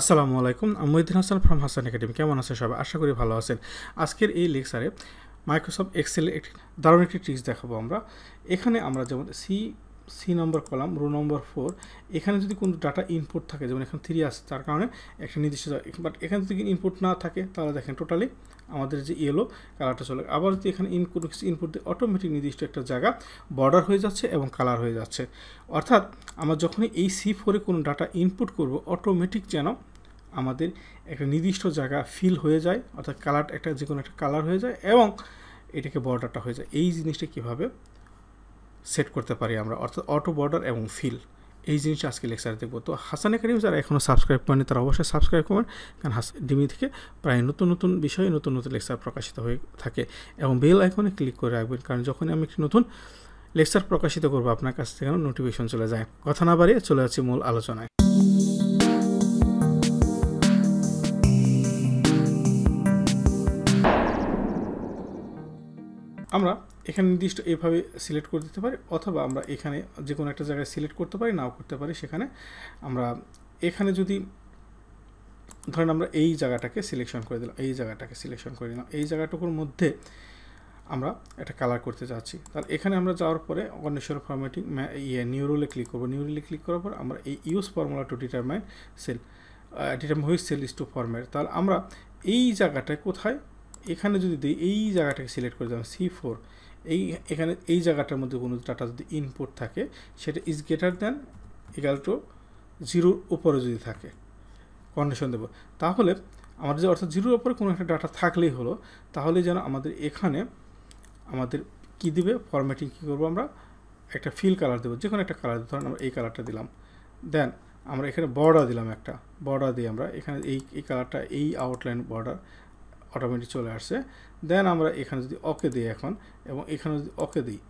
আসসালামু আলাইকুম Mohiuddin Hasan from Hasan academy কেমন আছেন সবাই আশা করি ভালো আছেন আজকের এই লেকচারে মাইক্রোসফট এক্সেলের একটি দারুণ একটি ট্রিক্স দেখাবো আমরা এখানে আমরা যেমন C C number column row number four এখানে যদি কোনো ডাটা ইনপুট থাকে যেমন এখানে থ্রি আসে তার কারণে একটা নির্দিষ্ট বাট এখানে যদি ইনপুট না থাকে তাহলে দেখেন টোটালি আমাদের যে ইয়েলো কালারটা চলে আবার যদি এখানে ইনপুট ইনপুট দিয়ে অটোমেটিক নির্দিষ্ট একটা জায়গা বর্ডার হয়ে যাচ্ছে এবং কালার হয়ে যাচ্ছে অর্থাৎ আমরা যখনই এই সি ফোরে কোনো ডাটা ইনপুট করব অটোমেটিক যেন আমাদের একটা নির্দিষ্ট জায়গা ফিল হয়ে যায় অর্থাৎ কালার একটা যে কোনো একটা কালার হয়ে যায় এবং এটাকে বর্ডারটা হয়ে যায় এই জিনিসটা কীভাবে সেট করতে পারি আমরা অর্থাৎ অটো বর্ডার এবং ফিল এই জিনিসটা আজকে লেকচারে দেখবো তো হাসান একাডেমি যারা এখনও সাবস্ক্রাইব করেনি তারা অবশ্যই সাবস্ক্রাইব করবেন কারণ হাসান ডিমি থেকে প্রায় নতুন নতুন বিষয়ে নতুন নতুন লেকচার প্রকাশিত হয়ে থাকে এবং বেল আইকনে ক্লিক করে রাখবেন কারণ যখনই আমি একটি নতুন লেকচার প্রকাশিত করবো আপনার কাছ থেকে নোটিফিকেশন চলে যায় কথা না বাড়িয়ে চলে যাচ্ছি মূল আলোচনায় আমরা এখানে নির্দিষ্ট এভাবে সিলেক্ট করে দিতে পারি অথবা আমরা এখানে যে কোনো একটা জায়গায় সিলেক্ট করতে পারি নাও করতে পারি সেখানে আমরা এখানে যদি ধরেন আমরা এই জায়গাটাকে সিলেকশন করে দিলাম এই জায়গাটাকে সিলেকশন করে দিলাম এই জায়গাটুকুর মধ্যে আমরা একটা কালার করতে চাচ্ছি তাহলে এখানে আমরা যাওয়ার পরে অন্বেষণ ফর্মেটিং ইয়ে নিউরোলে ক্লিক করবো নিউরোলে ক্লিক করার পর আমরা এই use formula to determine cell determine which cell is to format তাহলে আমরা এই জায়গাটায় কোথায় এখানে যদি দিই এই জায়গাটাকে সিলেক্ট করে দিলাম সি ফোর এই এখানে এই জায়গাটার মধ্যে কোনো ডাটা যদি ইনপুট থাকে সেটা is greater than equal to জিরোর উপরে যদি থাকে কন্ডিশন দেবো তাহলে আমাদের যে অর্থাৎ জিরোর ওপরে কোনো একটা ডাটা থাকলেই হলো তাহলে যেন আমাদের এখানে আমাদের কি দিবে ফরম্যাটিং কী করবো আমরা একটা ফিল কালার দেবো যে কোনো একটা কালার ধরেন আমরা এই কালারটা দিলাম দেন আমরা এখানে বর্ডার দিলাম একটা বর্ডার দিয়ে আমরা এখানে এই এই কালারটা এই আউটলাইন বর্ডার অটোমেটিক চলে আসছে দেন আমরা এখানে যদি ওকে দিই এখন এবং এখানে যদি ওকে দিই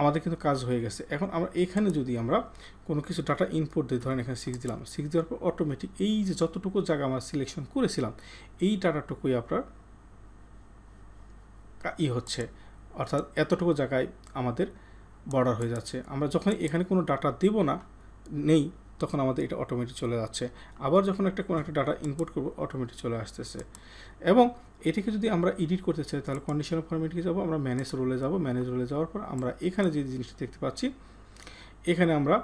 আমাদের কিন্তু কাজ হয়ে গেছে এখন আমরা এখানে যদি আমরা কোনো কিছু ডাটা ইনপুট দিই ধরেন এখানে সিক্স দিলাম সিক্স দেওয়ার পর অটোমেটিক এই যে যতটুকু জায়গা আমরা সিলেকশন করেছিলাম এই ডাটাটুকুই আপনার ই হচ্ছে অর্থাৎ এতটুকু জায়গায় আমাদের বর্ডার হয়ে যাচ্ছে আমরা যখন এখানে কোনো ডাটা দেব না নেই তখন আমাদের এটা অটোমেটিক চলে যাচ্ছে আবার যখন একটা কোনো একটা ডাটা ইনপুট করবো অটোমেটিক চলে আসতেছে এবং এটিকে যদি আমরা এডিট করতে চাই তাহলে কন্ডিশনাল ফরম্যাটকে যাবো আমরা ম্যানেজ রোলে যাব ম্যানেজ রোলে যাওয়ার পর আমরা এখানে যে জিনিসটা দেখতে পাচ্ছি এখানে আমরা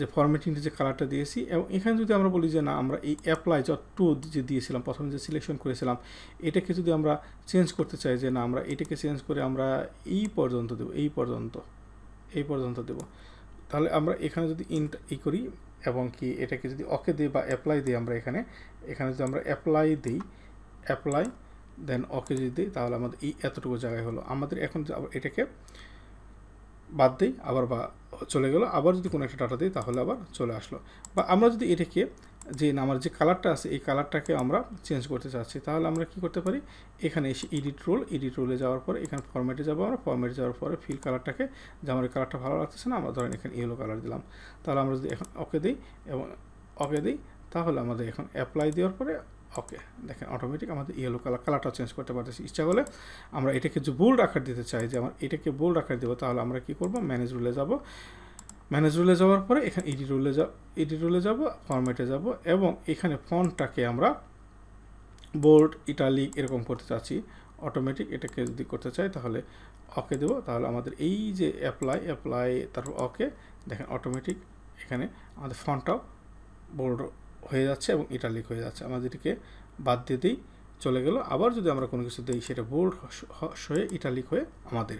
যে ফরম্যাটিংটি যে কালারটা দিয়েছি এবং এখানে যদি আমরা বলি যে না আমরা এই অ্যাপ্লাই যা টু যে দিয়েছিলাম প্রথমে যে সিলেকশন করেছিলাম এটাকে যদি আমরা চেঞ্জ করতে চাই যে না আমরা এটাকে চেঞ্জ করে আমরা এই পর্যন্ত দেবো এই পর্যন্ত এই পর্যন্ত দেব তাহলে আমরা এখানে যদি ইন ই করি এবং কি এটাকে যদি ওকে দিই বা অ্যাপ্লাই দিই আমরা এখানে এখানে যদি আমরা অ্যাপ্লাই দিই অ্যাপ্লাই দেন ওকে যদি দিই তাহলে আমাদের এই এতটুকু জায়গায় হলো আমাদের এখন এটাকে বাদ দিই আবার বা চলে গেল আবার যদি কোনো একটা ডাটা দিই তাহলে আবার চলে আসলো বা আমরা যদি এটাকে যে আমার যে কালারটা আছে এই কালারটাকে আমরা চেঞ্জ করতে চাচ্ছি তাহলে আমরা কি করতে পারি এখানে এসে এডিট রোল এডিট রোলে যাওয়ার পরে এখানে ফরম্যাটে যাবো আমরা ফরম্যাটে যাওয়ার পরে ফিল কালারটাকে যে আমার কালারটা ভালো লাগতেছে না আমরা ধরেন এখানে ইয়েলো কালার দিলাম তাহলে আমরা যদি এখন ওকে দিই এবং ওকে দিই তাহলে আমাদের এখন অ্যাপ্লাই দেওয়ার পরে ওকে দেখেন অটোমেটিক আমাদের ইয়েলো কালার কালারটা চেঞ্জ করতে পারতেছি ইচ্ছা করলে আমরা এটাকে যে বোল্ড আকার দিতে চাই যে আমার এটাকে বোল্ড আকার দেবো তাহলে আমরা কি করবো ম্যানেজ রুলে যাবো ম্যানেজ রুলে যাওয়ার পরে এখানে এডি রুলে যা এডি রুলে যাব ফর্মেটে যাব এবং এখানে ফন্টটাকে আমরা বোর্ড ইটালি এরকম করতে চাচ্ছি অটোমেটিক এটাকে যদি করতে চাই তাহলে ওকে দেবো তাহলে আমাদের এই যে অ্যাপ্লাই অ্যাপ্লাই তারপর ওকে দেখেন অটোমেটিক এখানে আমাদের ফন্টটাও বোর্ড হয়ে যাচ্ছে এবং ইটালিক হয়ে যাচ্ছে আমাদেরকে বাদ দিয়ে দিই চলে গেল আবার যদি আমরা কোনো কিছু দিই সেটা বোল্ড হয়ে ইটালিক হয়ে আমাদের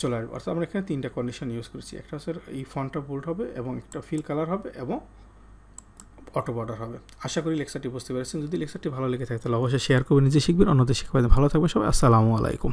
চলে আসবে অর্থাৎ আমরা এখানে তিনটা কন্ডিশন ইউজ করেছি একটা হচ্ছে এই ফন্টটা বোল্ড হবে এবং একটা ফিল কালার হবে এবং অটো বর্ডার হবে আশা করি লেকচারটি বুঝতে পেরেছেন যদি লেকচারটি ভালো লেগে থাকে তাহলে অবশ্যই শেয়ার করবেন নিজে শিখবেন অন্যদের শিখবেন ভালো থাকবেন সবাই আসসালামু আলাইকুম